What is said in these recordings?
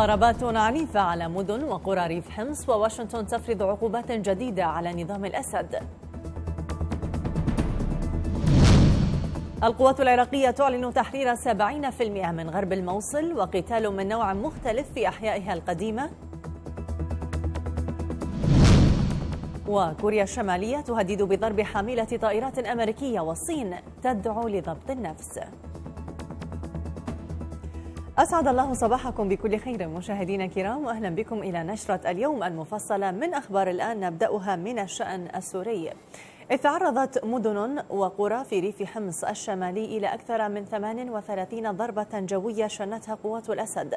ضربات عنيفة على مدن وقرى ريف حمص وواشنطن تفرض عقوبات جديدة على نظام الأسد القوات العراقية تعلن تحرير 70% من غرب الموصل وقتال من نوع مختلف في أحيائها القديمة وكوريا الشمالية تهدد بضرب حاملة طائرات أمريكية والصين تدعو لضبط النفس أسعد الله صباحكم بكل خير مشاهدينا الكرام وأهلا بكم إلى نشرة اليوم المفصلة من أخبار الآن نبدأها من الشأن السوري إذ تعرضت مدن وقرى في ريف حمص الشمالي إلى أكثر من 38 ضربة جوية شنتها قوات الأسد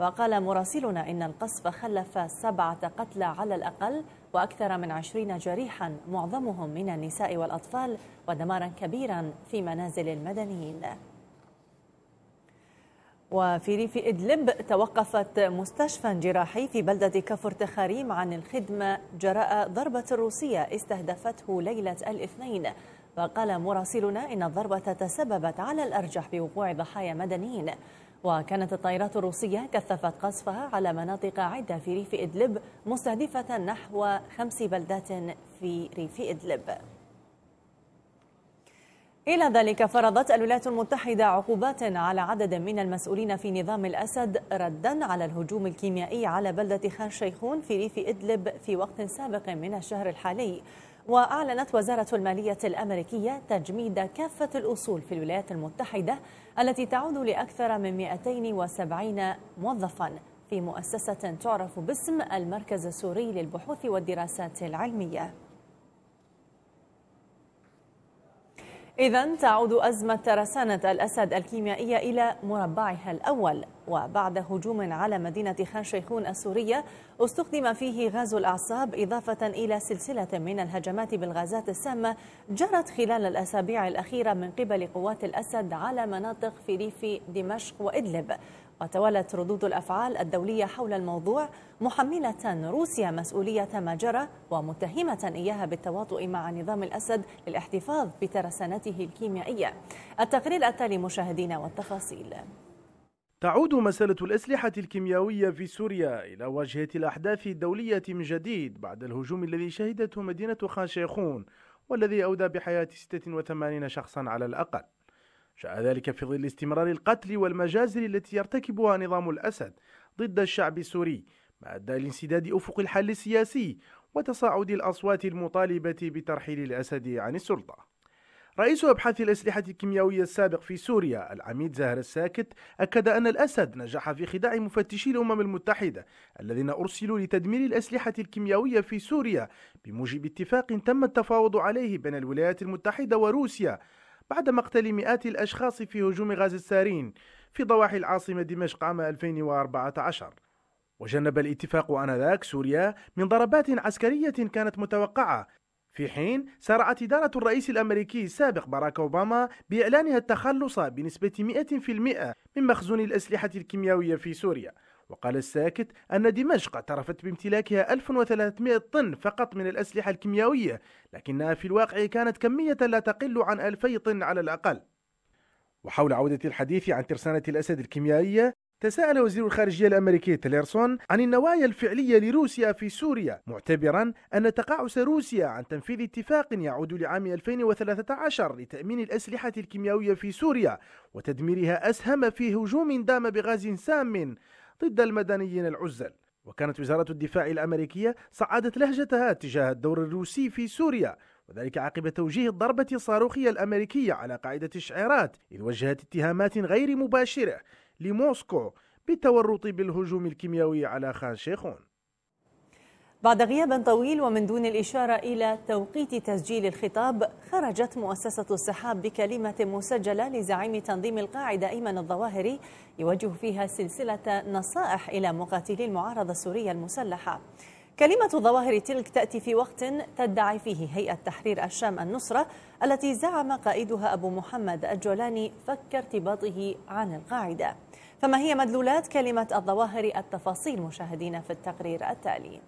وقال مراسلنا إن القصف خلف سبعة قتلى على الأقل وأكثر من عشرين جريحا معظمهم من النساء والأطفال ودمارا كبيرا في منازل المدنيين وفي ريف إدلب توقفت مستشفى جراحي في بلدة كفر تخاريم عن الخدمة جراء ضربة روسية استهدفته ليلة الاثنين وقال مراسلنا إن الضربة تسببت على الأرجح بوقوع ضحايا مدنيين وكانت الطائرات الروسية كثفت قصفها على مناطق عدة في ريف إدلب مستهدفة نحو خمس بلدات في ريف إدلب إلى ذلك فرضت الولايات المتحدة عقوبات على عدد من المسؤولين في نظام الأسد ردا على الهجوم الكيميائي على بلدة خان شيخون في ريف إدلب في وقت سابق من الشهر الحالي وأعلنت وزارة المالية الأمريكية تجميد كافة الأصول في الولايات المتحدة التي تعود لأكثر من 270 موظفا في مؤسسة تعرف باسم المركز السوري للبحوث والدراسات العلمية إذا تعود أزمة رسانة الأسد الكيميائية إلى مربعها الأول وبعد هجوم على مدينة خان شيخون السورية استخدم فيه غاز الأعصاب إضافة إلى سلسلة من الهجمات بالغازات السامة جرت خلال الأسابيع الأخيرة من قبل قوات الأسد على مناطق في ريف دمشق وإدلب وتولت ردود الأفعال الدولية حول الموضوع محملة روسيا مسؤولية ما جرى ومتهمة إياها بالتواطؤ مع نظام الأسد للاحتفاظ بترسانته الكيميائية التقرير التالي مشاهدينا والتفاصيل تعود مسألة الأسلحة الكيميائية في سوريا إلى واجهة الأحداث الدولية من جديد بعد الهجوم الذي شهدته مدينة خاشيخون والذي أودى بحياة 86 شخصا على الأقل جاء ذلك في ظل استمرار القتل والمجازر التي يرتكبها نظام الأسد ضد الشعب السوري ما أدى لانسداد أفق الحل السياسي وتصاعد الأصوات المطالبة بترحيل الأسد عن السلطة رئيس أبحاث الأسلحة الكيميائية السابق في سوريا العميد زهر الساكت أكد أن الأسد نجح في خداع مفتشي الأمم المتحدة الذين أرسلوا لتدمير الأسلحة الكيميائية في سوريا بموجب اتفاق تم التفاوض عليه بين الولايات المتحدة وروسيا بعد مقتل مئات الأشخاص في هجوم غاز السارين في ضواحي العاصمة دمشق عام 2014 وجنب الاتفاق آنذاك سوريا من ضربات عسكرية كانت متوقعة في حين سارعت إدارة الرئيس الأمريكي السابق باراك أوباما بإعلانها التخلص بنسبة 100% من مخزون الأسلحة الكيميائية في سوريا وقال الساكت أن دمشق اعترفت بامتلاكها 1300 طن فقط من الأسلحة الكيميائية لكنها في الواقع كانت كمية لا تقل عن 2000 طن على الأقل وحول عودة الحديث عن ترسانة الأسد الكيميائية تساءل وزير الخارجية الأمريكي تيليرسون عن النوايا الفعلية لروسيا في سوريا معتبرا أن تقاعس روسيا عن تنفيذ اتفاق يعود لعام 2013 لتأمين الأسلحة الكيميائية في سوريا وتدميرها أسهم في هجوم دام بغاز سام ضد المدنيين العزل وكانت وزارة الدفاع الأمريكية صعدت لهجتها تجاه الدور الروسي في سوريا وذلك عقب توجيه الضربة الصاروخية الأمريكية على قاعدة الشعيرات إذ وجهت اتهامات غير مباشرة لموسكو بالتورط بالهجوم الكيميائي على خان شيخون بعد غياب طويل ومن دون الإشارة إلى توقيت تسجيل الخطاب خرجت مؤسسة السحاب بكلمة مسجلة لزعيم تنظيم القاعدة أيمن الظواهري يوجه فيها سلسلة نصائح إلى مقاتلي المعارضة السورية المسلحة كلمة الظواهر تلك تأتي في وقت تدعي فيه هيئة تحرير الشام النصرة التي زعم قائدها أبو محمد الجولاني فك ارتباطه عن القاعدة فما هي مدلولات كلمة الظواهر التفاصيل مشاهدينا في التقرير التالي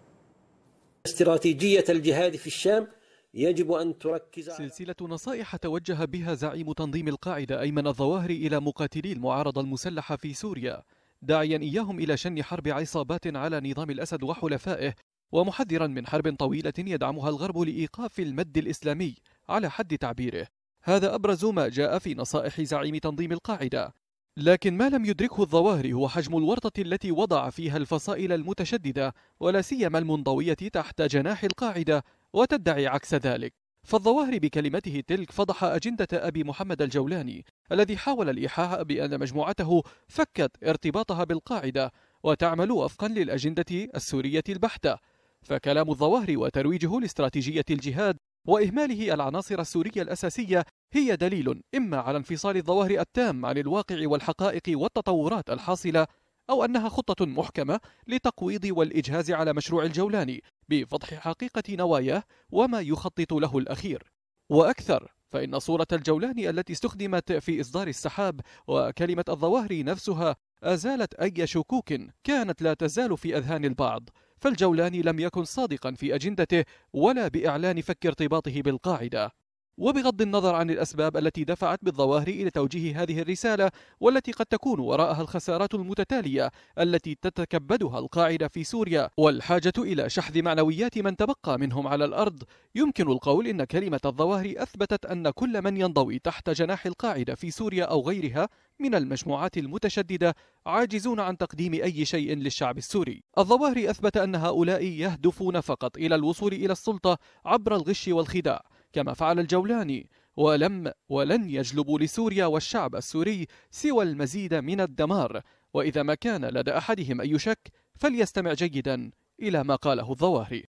استراتيجية الجهاد في الشام يجب أن تركز سلسلة نصائح توجه بها زعيم تنظيم القاعدة أيمن الظواهري إلى مقاتلي المعارضة المسلحة في سوريا داعيا إياهم إلى شن حرب عصابات على نظام الأسد وحلفائه ومحذرا من حرب طويلة يدعمها الغرب لإيقاف المد الإسلامي على حد تعبيره هذا أبرز ما جاء في نصائح زعيم تنظيم القاعدة لكن ما لم يدركه الظواهر هو حجم الورطة التي وضع فيها الفصائل المتشددة ولا سيما المنضوية تحت جناح القاعدة وتدعي عكس ذلك فالظواهر بكلمته تلك فضح أجندة أبي محمد الجولاني الذي حاول الإيحاء بأن مجموعته فكت ارتباطها بالقاعدة وتعمل وفقا للأجندة السورية البحتة فكلام الظواهر وترويجه لاستراتيجية الجهاد وإهماله العناصر السورية الأساسية هي دليل إما على انفصال الظواهر التام عن الواقع والحقائق والتطورات الحاصلة أو أنها خطة محكمة لتقويض والإجهاز على مشروع الجولاني بفضح حقيقة نواياه وما يخطط له الأخير وأكثر فإن صورة الجولاني التي استخدمت في إصدار السحاب وكلمة الظواهر نفسها أزالت أي شكوك كانت لا تزال في أذهان البعض فالجولاني لم يكن صادقا في أجندته ولا بإعلان فك ارتباطه بالقاعدة وبغض النظر عن الأسباب التي دفعت بالظواهر إلى توجيه هذه الرسالة والتي قد تكون وراءها الخسارات المتتالية التي تتكبدها القاعدة في سوريا والحاجة إلى شحذ معنويات من تبقى منهم على الأرض يمكن القول إن كلمة الظواهر أثبتت أن كل من ينضوي تحت جناح القاعدة في سوريا أو غيرها من المجموعات المتشددة عاجزون عن تقديم أي شيء للشعب السوري الظواهر أثبت أن هؤلاء يهدفون فقط إلى الوصول إلى السلطة عبر الغش والخداع كما فعل الجولاني ولم ولن يجلبوا لسوريا والشعب السوري سوى المزيد من الدمار وإذا ما كان لدى أحدهم أي شك فليستمع جيدا إلى ما قاله الظواهري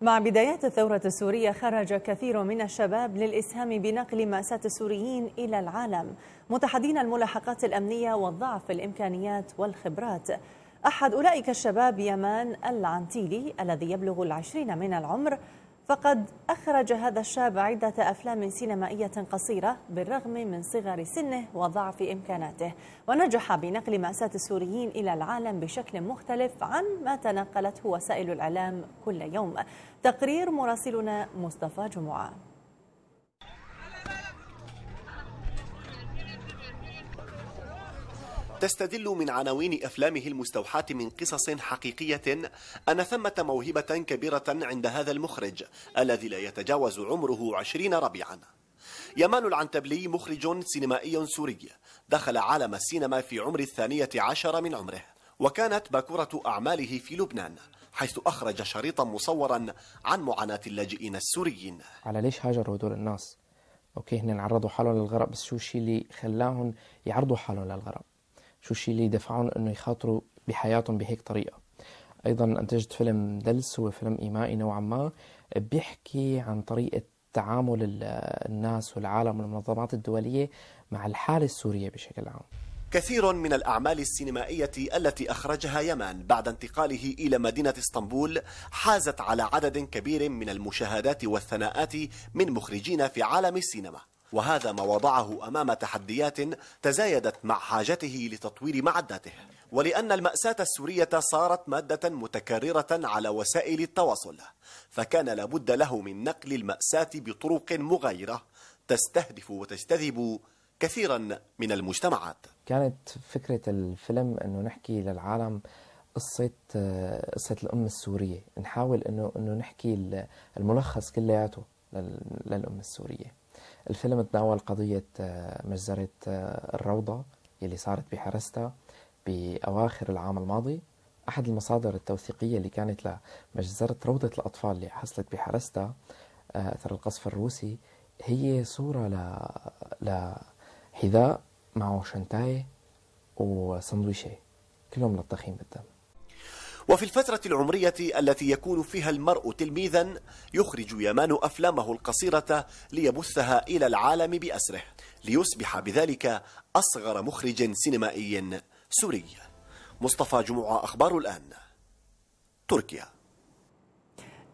مع بدايات الثورة السورية خرج كثير من الشباب للإسهام بنقل مأساة السوريين إلى العالم متحدين الملاحقات الأمنية والضعف الإمكانيات والخبرات أحد أولئك الشباب يمان العنتيلي الذي يبلغ العشرين من العمر فقد أخرج هذا الشاب عدة أفلام سينمائية قصيرة بالرغم من صغر سنه وضعف إمكاناته ونجح بنقل مأساة السوريين إلى العالم بشكل مختلف عن ما تناقلته وسائل الإعلام كل يوم تقرير مراسلنا مصطفى جمعة تستدل من عناوين أفلامه المستوحاة من قصص حقيقية أن ثمة موهبة كبيرة عند هذا المخرج الذي لا يتجاوز عمره عشرين ربيعا يمان العنتبلي مخرج سينمائي سوري دخل عالم السينما في عمر الثانية عشر من عمره وكانت باكورة أعماله في لبنان حيث أخرج شريطا مصورا عن معاناة اللاجئين السوريين على ليش هاجروا هدول الناس؟ أوكي هنا عرضوا حالهم للغرق بس شو الشيء اللي خلاهم يعرضوا حالهم للغرق؟ شو الشيء اللي دفعهم انه يخاطروا بحياتهم بهيك طريقه ايضا انتجت فيلم دلس هو فيلم ايمائي نوعا ما بيحكي عن طريقه تعامل الناس والعالم والمنظمات الدوليه مع الحاله السوريه بشكل عام كثير من الأعمال السينمائية التي أخرجها يمان بعد انتقاله إلى مدينة اسطنبول حازت على عدد كبير من المشاهدات والثناءات من مخرجين في عالم السينما وهذا ما وضعه أمام تحديات تزايدت مع حاجته لتطوير معداته ولأن المأساة السورية صارت مادة متكررة على وسائل التواصل فكان لابد له من نقل المأساة بطرق مغايرة تستهدف وتجتذب كثيرا من المجتمعات كانت فكرة الفيلم أنه نحكي للعالم قصة قصة الأم السورية نحاول أنه أنه نحكي الملخص كلياته للأم السورية الفيلم تناول قضية آه، مجزرة آه، الروضة اللي صارت بحرستها بأواخر العام الماضي أحد المصادر التوثيقية اللي كانت لمجزرة روضة الأطفال اللي حصلت بحرستها آه، أثر القصف الروسي هي صورة ل... لحذاء معه شنتاي وسندويشة كلهم للطخين بالدم وفي الفترة العمرية التي يكون فيها المرء تلميذا يخرج يمان أفلامه القصيرة ليبثها إلى العالم بأسره ليصبح بذلك أصغر مخرج سينمائي سوري مصطفى جمعة أخبار الآن تركيا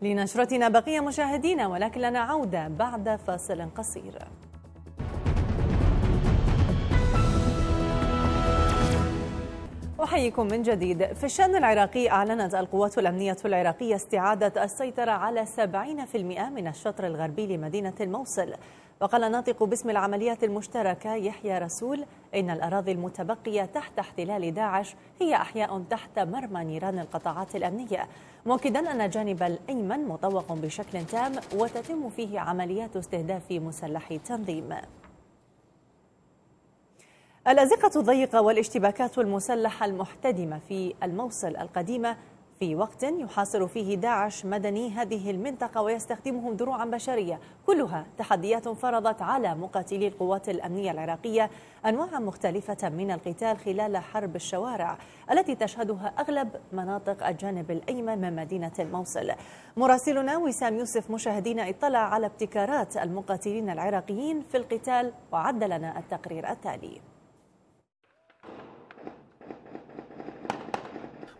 لنشرتنا بقية مشاهدينا ولكن لنا عودة بعد فاصل قصير أحييكم من جديد في الشأن العراقي أعلنت القوات الأمنية العراقية استعادة السيطرة على 70% من الشطر الغربي لمدينة الموصل وقال الناطق باسم العمليات المشتركة يحيى رسول إن الأراضي المتبقية تحت احتلال داعش هي أحياء تحت مرمى نيران القطاعات الأمنية مؤكدا أن الجانب الأيمن مطوق بشكل تام وتتم فيه عمليات استهداف مسلحي تنظيم الأزقة الضيقة والاشتباكات المسلحة المحتدمة في الموصل القديمة في وقت يحاصر فيه داعش مدني هذه المنطقة ويستخدمهم دروعا بشرية كلها تحديات فرضت على مقاتلي القوات الأمنية العراقية أنواعا مختلفة من القتال خلال حرب الشوارع التي تشهدها أغلب مناطق الجانب الأيمن من مدينة الموصل مراسلنا وسام يوسف مشاهدينا اطلع على ابتكارات المقاتلين العراقيين في القتال وعد لنا التقرير التالي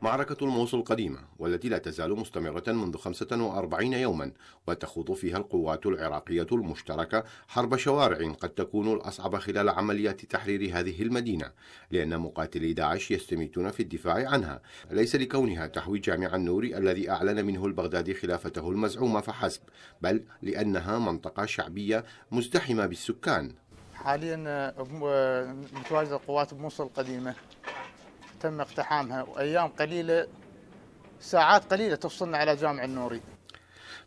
معركة الموصل القديمة والتي لا تزال مستمرة منذ 45 يوما وتخوض فيها القوات العراقية المشتركة حرب شوارع قد تكون الأصعب خلال عمليات تحرير هذه المدينة لأن مقاتلي داعش يستميتون في الدفاع عنها ليس لكونها تحوي جامع النور الذي أعلن منه البغدادي خلافته المزعومة فحسب بل لأنها منطقة شعبية مزدحمة بالسكان حاليا آه، آه، متواجدة القوات بموصل القديمة تم اقتحامها وأيام قليلة ساعات قليلة تفصلنا على جامع النوري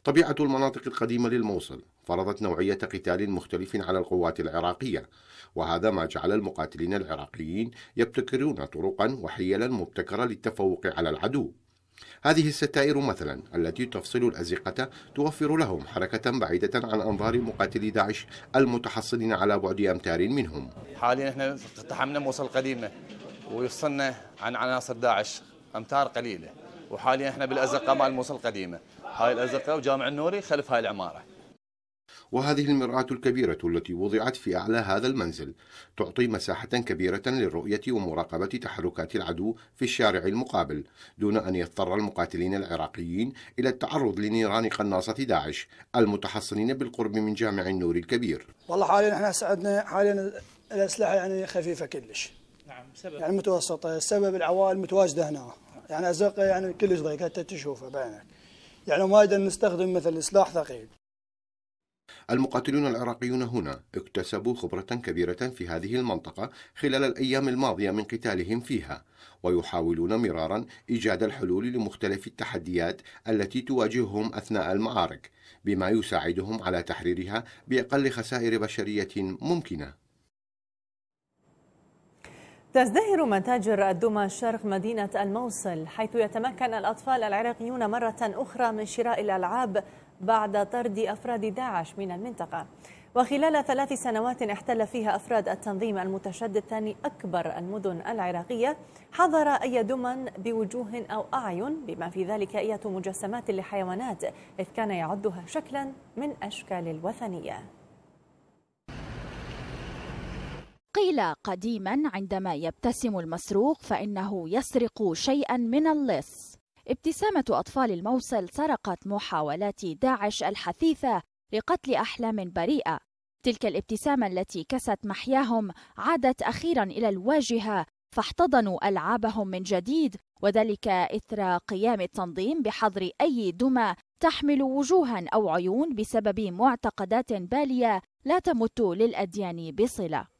طبيعة المناطق القديمة للموصل فرضت نوعية قتال مختلف على القوات العراقية وهذا ما جعل المقاتلين العراقيين يبتكرون طرقا وحيلا مبتكرة للتفوق على العدو هذه الستائر مثلا التي تفصل الأزقة توفر لهم حركة بعيدة عن أنظار مقاتلي داعش المتحصلين على بعد أمتار منهم حاليا احنا اقتحمنا موصل قديمة ويفصلنا عن عناصر داعش امتار قليله وحاليا احنا بالازقه مال الموصل القديمه هاي الازقه وجامع النوري خلف هاي العماره وهذه المرآة الكبيرة التي وضعت في أعلى هذا المنزل تعطي مساحة كبيرة للرؤية ومراقبة تحركات العدو في الشارع المقابل دون أن يضطر المقاتلين العراقيين إلى التعرض لنيران قناصة داعش المتحصنين بالقرب من جامع النور الكبير والله حاليا احنا سعدنا حاليا الأسلحة يعني خفيفة كلش سبب. يعني متوسطة السبب العوائل متواجدة هنا يعني أزقة يعني كلش ضيق حتى تشوفه بعينك يعني ما نقدر نستخدم مثل سلاح ثقيل المقاتلون العراقيون هنا اكتسبوا خبرة كبيرة في هذه المنطقة خلال الأيام الماضية من قتالهم فيها ويحاولون مرارا إيجاد الحلول لمختلف التحديات التي تواجههم أثناء المعارك بما يساعدهم على تحريرها بأقل خسائر بشرية ممكنة تزدهر متاجر الدمى شرق مدينة الموصل حيث يتمكن الأطفال العراقيون مرة أخرى من شراء الألعاب بعد طرد أفراد داعش من المنطقة وخلال ثلاث سنوات احتل فيها أفراد التنظيم المتشدد ثاني أكبر المدن العراقية حظر أي دمى بوجوه أو أعين بما في ذلك أية مجسمات لحيوانات إذ كان يعدها شكلا من أشكال الوثنية قيل قديما عندما يبتسم المسروق فإنه يسرق شيئا من اللص ابتسامة أطفال الموصل سرقت محاولات داعش الحثيثة لقتل أحلام بريئة تلك الابتسامة التي كست محياهم عادت أخيرا إلى الواجهة فاحتضنوا ألعابهم من جديد وذلك إثر قيام التنظيم بحظر أي دمى تحمل وجوها أو عيون بسبب معتقدات بالية لا تمت للأديان بصلة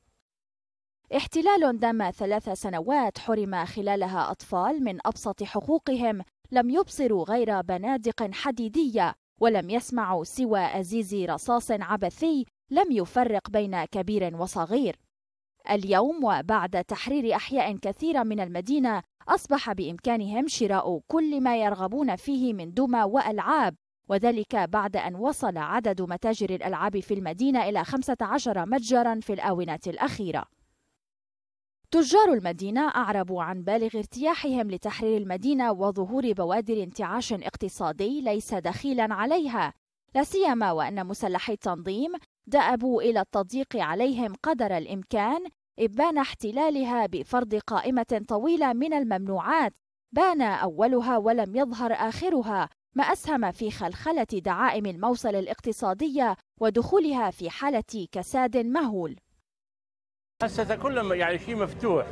احتلال دام ثلاث سنوات حرم خلالها أطفال من أبسط حقوقهم لم يبصروا غير بنادق حديدية ولم يسمعوا سوى أزيز رصاص عبثي لم يفرق بين كبير وصغير اليوم وبعد تحرير أحياء كثيرة من المدينة أصبح بإمكانهم شراء كل ما يرغبون فيه من دمى وألعاب وذلك بعد أن وصل عدد متاجر الألعاب في المدينة إلى 15 متجرا في الآونة الأخيرة تجار المدينة أعربوا عن بالغ ارتياحهم لتحرير المدينة وظهور بوادر انتعاش اقتصادي ليس دخيلا عليها لا سيما وأن مسلحي التنظيم دأبوا إلى التضييق عليهم قدر الإمكان إبان احتلالها بفرض قائمة طويلة من الممنوعات بان أولها ولم يظهر آخرها ما أسهم في خلخلة دعائم الموصل الاقتصادية ودخولها في حالة كساد مهول هسه كل يعني شيء مفتوح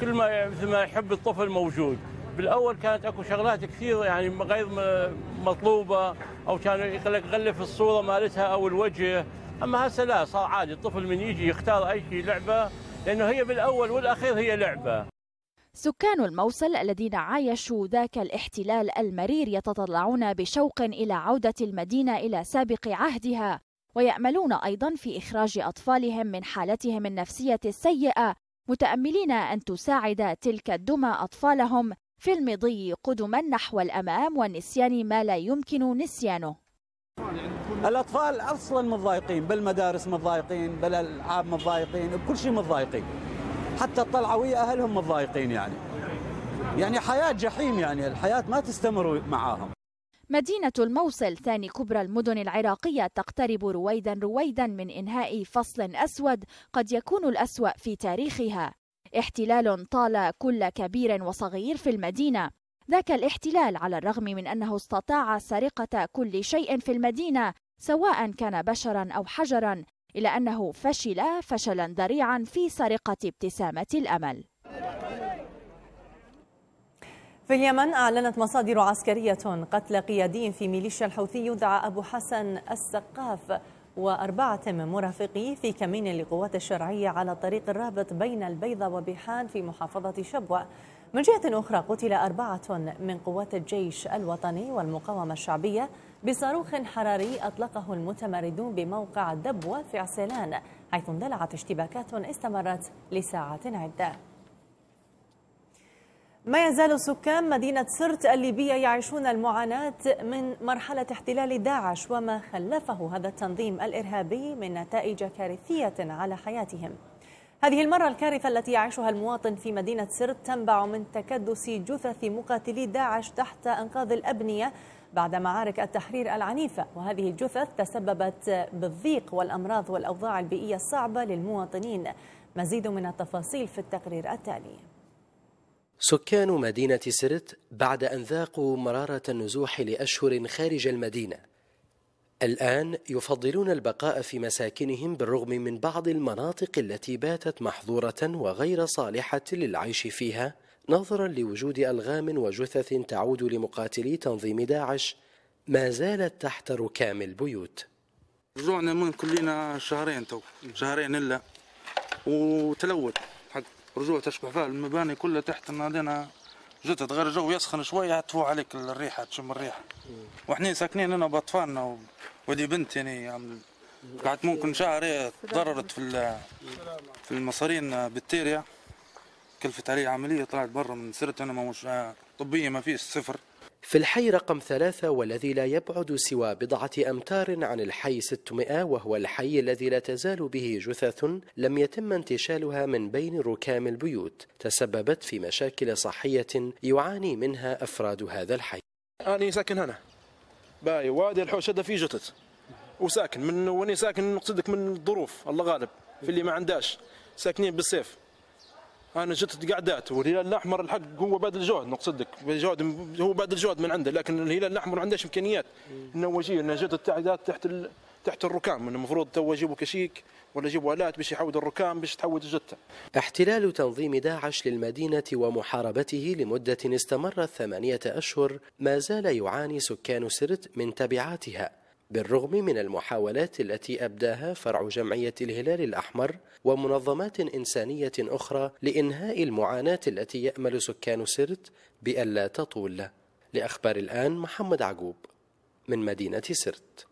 كل ما مثل ما يحب الطفل موجود بالاول كانت اكو شغلات كثير يعني غير مطلوبه او كان يقول لك غلف الصوره مالتها او الوجه اما هسه لا صار عادي الطفل من يجي يختار اي شيء لعبه لانه هي بالاول والاخير هي لعبه سكان الموصل الذين عايشوا ذاك الاحتلال المرير يتطلعون بشوق الى عوده المدينه الى سابق عهدها ويأملون أيضا في إخراج أطفالهم من حالتهم النفسية السيئة متأملين أن تساعد تلك الدمى أطفالهم في المضي قدما نحو الأمام ونسيان ما لا يمكن نسيانه الأطفال أصلا متضايقين بالمدارس متضايقين بالألعاب متضايقين بكل شيء متضايقين حتى الطلعة أهلهم متضايقين يعني يعني حياة جحيم يعني الحياة ما تستمر معاهم مدينة الموصل ثاني كبرى المدن العراقية تقترب رويدا رويدا من إنهاء فصل أسود قد يكون الأسوأ في تاريخها احتلال طال كل كبير وصغير في المدينة ذاك الاحتلال على الرغم من أنه استطاع سرقة كل شيء في المدينة سواء كان بشرا أو حجرا إلا أنه فشل فشلا ذريعا في سرقة ابتسامة الأمل في اليمن أعلنت مصادر عسكرية قتل قيادي في ميليشيا الحوثي يدعى أبو حسن السقاف وأربعة من مرافقيه في كمين لقوات الشرعية على الطريق الرابط بين البيضة وبيحان في محافظة شبوة من جهة أخرى قتل أربعة من قوات الجيش الوطني والمقاومة الشعبية بصاروخ حراري أطلقه المتمردون بموقع دبوة في عسلان حيث اندلعت اشتباكات استمرت لساعات عدة ما يزال سكان مدينة سرت الليبية يعيشون المعاناة من مرحلة احتلال داعش وما خلفه هذا التنظيم الإرهابي من نتائج كارثية على حياتهم هذه المرة الكارثة التي يعيشها المواطن في مدينة سرت تنبع من تكدس جثث مقاتلي داعش تحت أنقاض الأبنية بعد معارك التحرير العنيفة وهذه الجثث تسببت بالضيق والأمراض والأوضاع البيئية الصعبة للمواطنين مزيد من التفاصيل في التقرير التالي سكان مدينة سرت بعد أن ذاقوا مرارة النزوح لأشهر خارج المدينة الآن يفضلون البقاء في مساكنهم بالرغم من بعض المناطق التي باتت محظورة وغير صالحة للعيش فيها نظرا لوجود ألغام وجثث تعود لمقاتلي تنظيم داعش ما زالت تحت ركام البيوت رجوعنا من كلنا شهرين تو شهرين إلا وتلوث رجوع تشبه فيها المباني كلها تحت النادينا جت تغير جو يسخن شويه تفو عليك الريحه تشم الريحه وحنا ساكنين هنا باطفالنا ودي بنت يعني قعدت ممكن شهر تضررت في في المصارين بالتيريا كلفت علي عمليه طلعت برا من سرت انا مش طبيه ما فيش صفر في الحي رقم ثلاثة والذي لا يبعد سوى بضعة أمتار عن الحي 600 وهو الحي الذي لا تزال به جثث لم يتم انتشالها من بين ركام البيوت تسببت في مشاكل صحية يعاني منها أفراد هذا الحي أنا ساكن هنا باي وادي الحوش هذا فيه جثث وساكن من واني ساكن نقصدك من الظروف الله غالب في اللي ما عنداش ساكنين بالسيف انا جت قعدات والهلال الاحمر الحق هو بادل جهد نقصدك جهد هو بادل جهد من عنده لكن الهلال الاحمر ما امكانيات انه وجيه انه جت التعداد تحت ال... تحت الركام المفروض تو يجيبوا كشيك ولا يجيبوا الات باش يحود الركام باش تحود الجته. احتلال تنظيم داعش للمدينه ومحاربته لمده استمرت ثمانيه اشهر ما زال يعاني سكان سرت من تبعاتها بالرغم من المحاولات التي أبداها فرع جمعية الهلال الأحمر ومنظمات إنسانية أخرى لإنهاء المعاناة التي يأمل سكان سرت بألا تطول لأخبار الآن محمد عقوب من مدينة سرت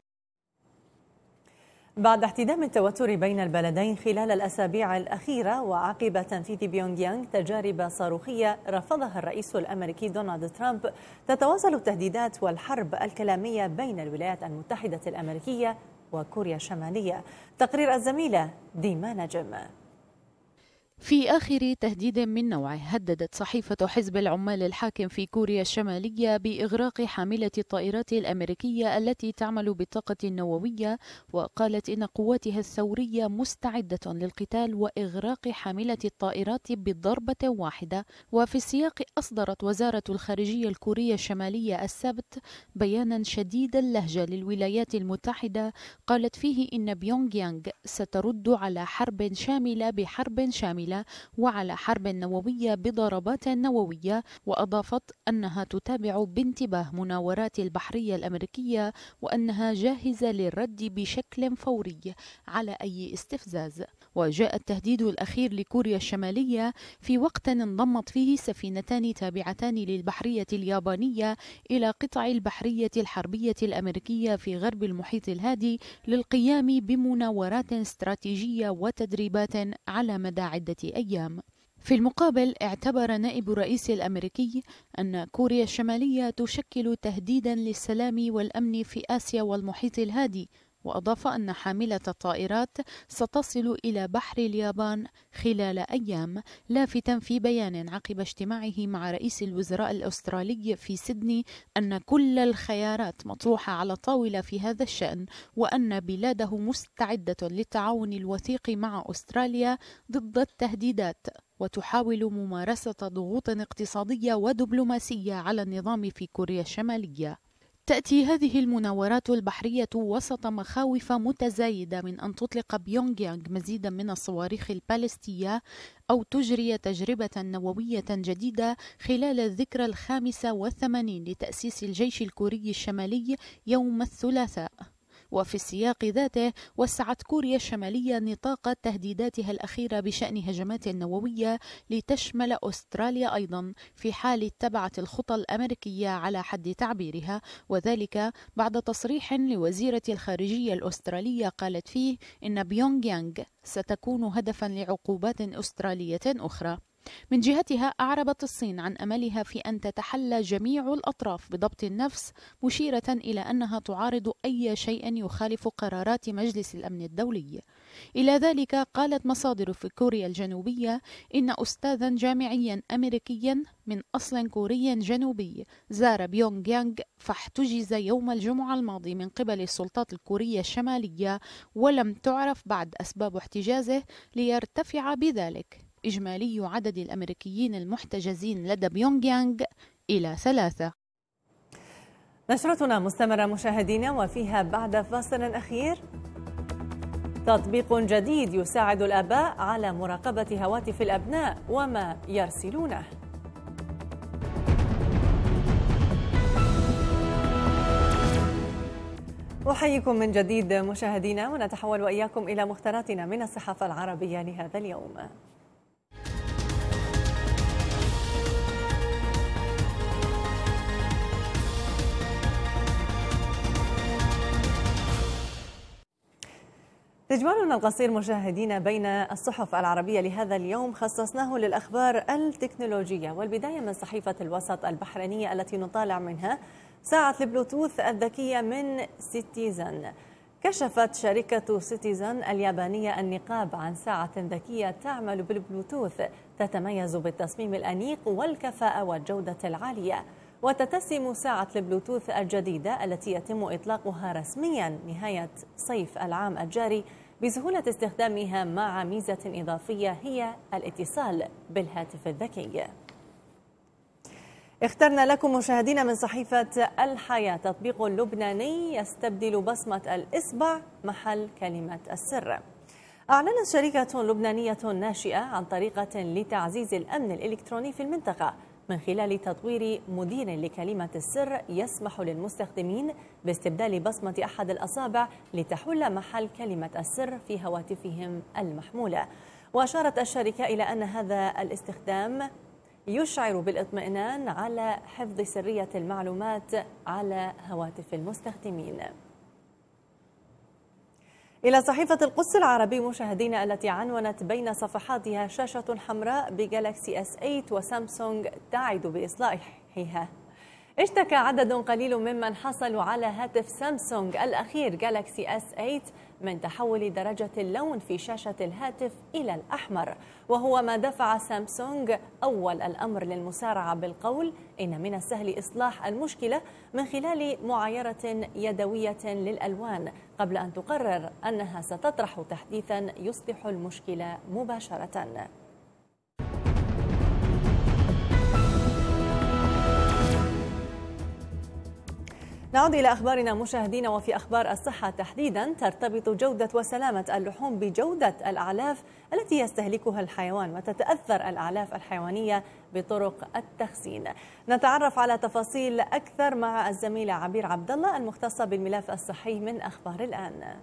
بعد احتدام التوتر بين البلدين خلال الأسابيع الأخيرة وعقب تنفيذ بيونغ يانغ تجارب صاروخية رفضها الرئيس الأمريكي دونالد ترامب تتواصل التهديدات والحرب الكلامية بين الولايات المتحدة الأمريكية وكوريا الشمالية تقرير الزميلة ديما نجم في آخر تهديد من نوعه هددت صحيفة حزب العمال الحاكم في كوريا الشمالية بإغراق حاملة الطائرات الأمريكية التي تعمل بالطاقة النووية وقالت إن قواتها الثورية مستعدة للقتال وإغراق حاملة الطائرات بضربة واحدة وفي السياق أصدرت وزارة الخارجية الكورية الشمالية السبت بيانا شديد اللهجة للولايات المتحدة قالت فيه إن بيونغ يانغ سترد على حرب شاملة بحرب شاملة الشاملة وعلى حرب نووية بضربات نووية وأضافت أنها تتابع بانتباه مناورات البحرية الأمريكية وأنها جاهزة للرد بشكل فوري على أي استفزاز وجاء التهديد الأخير لكوريا الشمالية في وقت انضمت فيه سفينتان تابعتان للبحرية اليابانية إلى قطع البحرية الحربية الأمريكية في غرب المحيط الهادي للقيام بمناورات استراتيجية وتدريبات على مدى عدة أيام. في المقابل اعتبر نائب الرئيس الامريكي ان كوريا الشماليه تشكل تهديدا للسلام والامن في اسيا والمحيط الهادي وأضاف أن حاملة الطائرات ستصل إلى بحر اليابان خلال أيام لافتا في بيان عقب اجتماعه مع رئيس الوزراء الأسترالي في سيدني أن كل الخيارات مطروحة على الطاولة في هذا الشأن وأن بلاده مستعدة للتعاون الوثيق مع أستراليا ضد التهديدات وتحاول ممارسة ضغوط اقتصادية ودبلوماسية على النظام في كوريا الشمالية تأتي هذه المناورات البحرية وسط مخاوف متزايدة من أن تطلق بيونغ يانغ مزيدا من الصواريخ البالستية أو تجري تجربة نووية جديدة خلال الذكرى الخامسة والثمانين لتأسيس الجيش الكوري الشمالي يوم الثلاثاء وفي السياق ذاته وسعت كوريا الشمالية نطاق تهديداتها الأخيرة بشأن هجمات نووية لتشمل أستراليا أيضا في حال اتبعت الخطى الأمريكية على حد تعبيرها وذلك بعد تصريح لوزيرة الخارجية الأسترالية قالت فيه إن بيونغ يانغ ستكون هدفا لعقوبات أسترالية أخرى من جهتها أعربت الصين عن أملها في أن تتحلى جميع الأطراف بضبط النفس مشيرة إلى أنها تعارض أي شيء يخالف قرارات مجلس الأمن الدولي إلى ذلك قالت مصادر في كوريا الجنوبية إن أستاذا جامعيا أمريكيا من أصل كوري جنوبي زار بيونغ يانغ فاحتجز يوم الجمعة الماضي من قبل السلطات الكورية الشمالية ولم تعرف بعد أسباب احتجازه ليرتفع بذلك إجمالي عدد الأمريكيين المحتجزين لدى بيونغ يانغ إلى ثلاثة نشرتنا مستمرة مشاهدينا وفيها بعد فاصل أخير تطبيق جديد يساعد الآباء على مراقبة هواتف الأبناء وما يرسلونه أحييكم من جديد مشاهدينا ونتحول وإياكم إلى مختاراتنا من الصحافة العربية لهذا اليوم استجمالنا القصير مشاهدينا بين الصحف العربية لهذا اليوم خصصناه للأخبار التكنولوجية والبداية من صحيفة الوسط البحرينية التي نطالع منها ساعة البلوتوث الذكية من سيتيزن كشفت شركة سيتيزن اليابانية النقاب عن ساعة ذكية تعمل بالبلوتوث تتميز بالتصميم الأنيق والكفاءة والجودة العالية وتتسم ساعة البلوتوث الجديدة التي يتم إطلاقها رسميا نهاية صيف العام الجاري بسهولة استخدامها مع ميزة إضافية هي الاتصال بالهاتف الذكي اخترنا لكم مشاهدينا من صحيفة الحياة تطبيق لبناني يستبدل بصمة الإصبع محل كلمة السر أعلنت شركة لبنانية ناشئة عن طريقة لتعزيز الأمن الإلكتروني في المنطقة من خلال تطوير مدير لكلمة السر يسمح للمستخدمين باستبدال بصمة أحد الأصابع لتحل محل كلمة السر في هواتفهم المحمولة وأشارت الشركة إلى أن هذا الاستخدام يشعر بالاطمئنان على حفظ سرية المعلومات على هواتف المستخدمين إلى صحيفة القدس العربي مشاهدينا التي عنونت بين صفحاتها شاشة حمراء بجالكسي اس 8 وسامسونج تعد بإصلاحها اشتكى عدد قليل ممن حصلوا على هاتف سامسونج الأخير جالاكسي اس 8 من تحول درجة اللون في شاشة الهاتف إلى الأحمر وهو ما دفع سامسونج أول الأمر للمسارعة بالقول إن من السهل إصلاح المشكلة من خلال معايرة يدوية للألوان قبل أن تقرر أنها ستطرح تحديثا يصلح المشكلة مباشرة نعود إلى أخبارنا مشاهدينا وفي أخبار الصحة تحديدا ترتبط جودة وسلامة اللحوم بجودة الأعلاف التي يستهلكها الحيوان وتتأثر الأعلاف الحيوانية بطرق التخزين نتعرف على تفاصيل أكثر مع الزميلة عبير عبد الله المختصة بالملف الصحي من أخبار الآن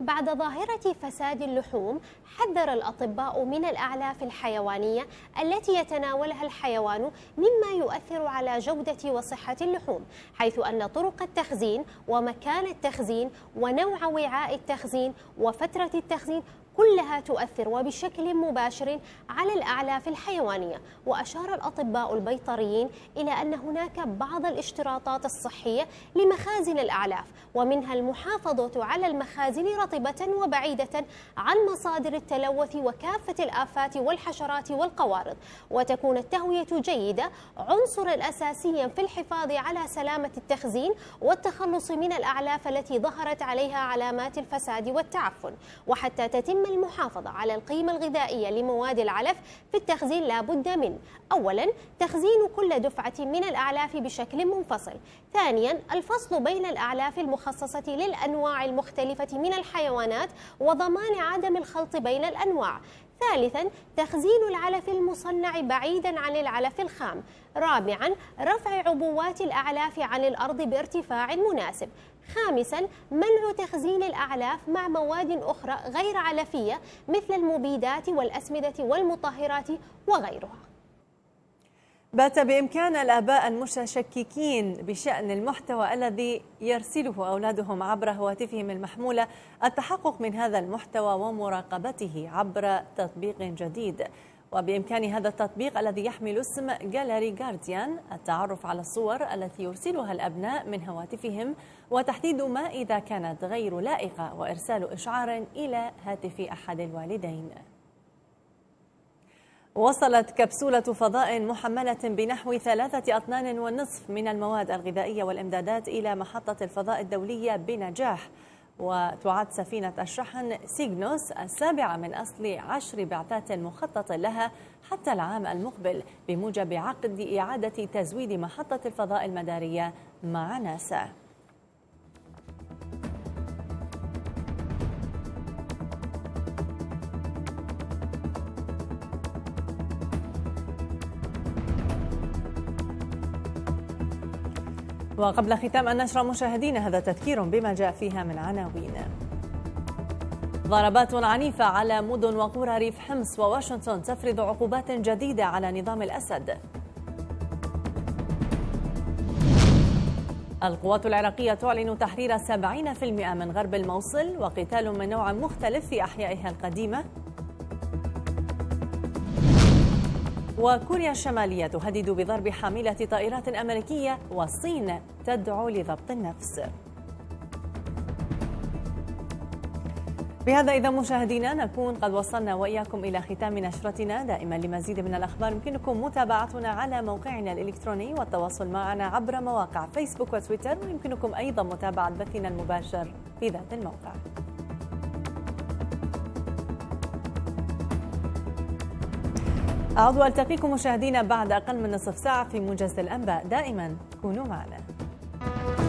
بعد ظاهرة فساد اللحوم حذر الأطباء من الأعلاف الحيوانية التي يتناولها الحيوان مما يؤثر على جودة وصحة اللحوم حيث أن طرق التخزين ومكان التخزين ونوع وعاء التخزين وفترة التخزين كلها تؤثر وبشكل مباشر على الأعلاف الحيوانية وأشار الأطباء البيطريين إلى أن هناك بعض الاشتراطات الصحية لمخازن الأعلاف ومنها المحافظة على المخازن رطبة وبعيدة عن مصادر التلوث وكافة الآفات والحشرات والقوارض وتكون التهوية جيدة عنصرا أساسيا في الحفاظ على سلامة التخزين والتخلص من الأعلاف التي ظهرت عليها علامات الفساد والتعفن وحتى تتم المحافظة على القيمة الغذائية لمواد العلف في التخزين لابد من أولا تخزين كل دفعة من الأعلاف بشكل منفصل ثانيا الفصل بين الأعلاف المخصصة للأنواع المختلفة من الحيوانات وضمان عدم الخلط بين الأنواع ثالثا تخزين العلف المصنع بعيدا عن العلف الخام رابعا رفع عبوات الأعلاف عن الأرض بارتفاع مناسب خامسا منع تخزين الأعلاف مع مواد أخرى غير علفية مثل المبيدات والأسمدة والمطهرات وغيرها بات بإمكان الآباء المتشككين بشأن المحتوى الذي يرسله أولادهم عبر هواتفهم المحمولة التحقق من هذا المحتوى ومراقبته عبر تطبيق جديد وبإمكان هذا التطبيق الذي يحمل اسم جاليري جارديان التعرف على الصور التي يرسلها الأبناء من هواتفهم وتحديد ما إذا كانت غير لائقة وإرسال إشعار إلى هاتف أحد الوالدين وصلت كبسولة فضاء محملة بنحو ثلاثة أطنان ونصف من المواد الغذائية والإمدادات إلى محطة الفضاء الدولية بنجاح وتعد سفينة الشحن سيجنوس السابعة من أصل عشر بعثات مخطط لها حتى العام المقبل بموجب عقد إعادة تزويد محطة الفضاء المدارية مع ناسا وقبل ختام النشرة مشاهدينا هذا تذكير بما جاء فيها من عناوين ضربات عنيفة على مدن وقرى ريف حمص وواشنطن تفرض عقوبات جديدة على نظام الأسد القوات العراقية تعلن تحرير 70% من غرب الموصل وقتال من نوع مختلف في أحيائها القديمة وكوريا الشمالية تهدد بضرب حاملة طائرات أمريكية والصين تدعو لضبط النفس بهذا إذا مشاهدينا نكون قد وصلنا وإياكم إلى ختام نشرتنا دائما لمزيد من الأخبار يمكنكم متابعتنا على موقعنا الإلكتروني والتواصل معنا عبر مواقع فيسبوك وتويتر ويمكنكم أيضا متابعة بثنا المباشر في ذات الموقع أعود وألتقيكم مشاهدينا بعد أقل من نصف ساعة في موجز الأنباء دائما كونوا معنا